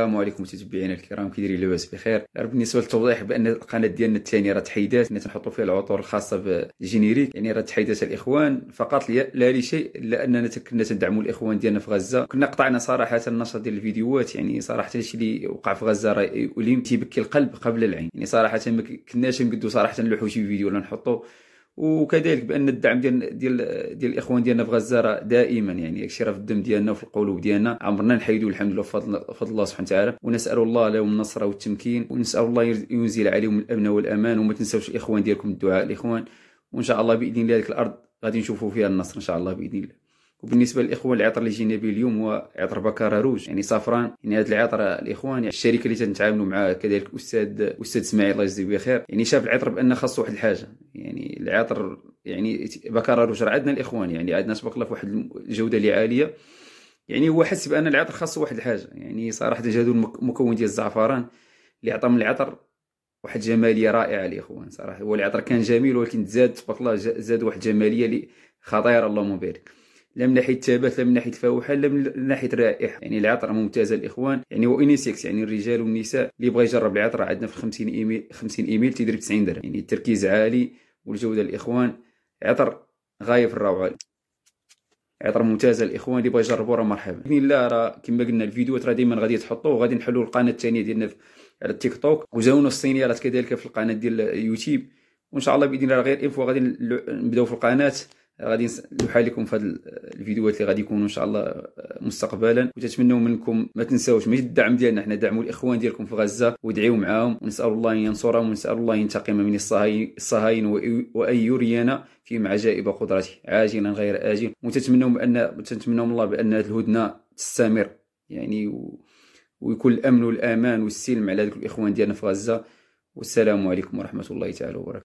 السلام عليكم متتبعينا الكرام كي دايرين لاباس بخير بالنسبه للتوضيح بان القناه ديالنا الثانيه راه تحيدات كنا تنحطوا فيها العطور الخاصه بالجينيريك يعني راه تحيدات الاخوان فقط لا لشيء لاننا كنا تندعموا الاخوان ديالنا في غزه كنا قطعنا صراحه النشر ديال الفيديوهات يعني صراحه الشيء اللي وقع في غزه راه يؤلم تيبكي القلب قبل العين يعني صراحه ما كناش نقدوا صراحه نلوحوا شي فيديو ولا نحطوا وكذلك بان الدعم ديال ديال ديال الاخوان ديالنا في غزه راه دائما يعني داكشي راه في الدم ديالنا وفي القلوب ديالنا عمرنا نحيدو الحمد لله بفضل الله سبحانه وتعالى ونسال الله لهم النصر والتمكين ونسال الله ينزل عليهم الامن والامان وما تنساوش الاخوان ديالكم الدعاء الاخوان وان شاء الله باذن الله ديك الارض غادي نشوفوا فيها النصر ان شاء الله باذن الله وبالنسبه للاخوان العطر اللي جينا به اليوم هو عطر بكره روج يعني صفران يعني هذا العطر الاخوان يعني الشركه اللي تنتعاملوا معها كذلك الاستاذ استاذ اسماعيل الله يجزيه بخير يعني شاف العطر بان خاصو واحد الحاجه يعني العطر يعني بكره روج راه عندنا الاخوان يعني عندنا سبق الله في واحد الجوده اللي عاليه يعني هو حس بان العطر خاصو واحد الحاجه يعني صراحه جهدوا المكون ديال الزعفران اللي عطى من العطر واحد جماليه رائعه الاخوان صراحه هو العطر كان جميل ولكن زاد تبارك الله زاد واحد جماليه اللي خطيره اللهم بارك لا من ناحيه الثبات لا من ناحيه الفواحه لا من ناحيه الرائحه يعني العطره ممتازه الاخوان يعني وانيسكس يعني الرجال والنساء اللي بغى يجرب العطره عندنا في 50 ايميل 50 ايميل تيدير 90 درهم يعني التركيز عالي والجوده الاخوان عطر غايه في الروعه عطر ممتازه الاخوان اللي بغى يجربوا راه مرحبا باذن الله راه كما قلنا الفيديوهات راه ديما غادي تحطوه وغادي نحلوا القناه الثانيه ديالنا على التيك توك وزاونا الصينيات كذلك في القناه ديال اليوتيوب وان شاء الله باذن الله غير انفو غادي نبداو في القناه غادي نلوحها لكم في هذه الفيديوهات اللي غادي يكونوا ان شاء الله آه، مستقبلا وتتمنوا منكم ما تنساوش ماشي الدعم ديالنا حنا دعموا الاخوان ديالكم في غزه وادعيوا معاهم ونسال الله ان ينصرهم ونسال الله ان ينتقم من الصهاين وان يرينا فيهم عجائب قدرته عاجلا غير اجل وتتمنوا بان تتمنوا من الله بان هذه الهدنه تستمر يعني و... ويكون الامن والامان والسلم على ذوك الاخوان ديالنا في غزه والسلام عليكم ورحمه الله تعالى وبركاته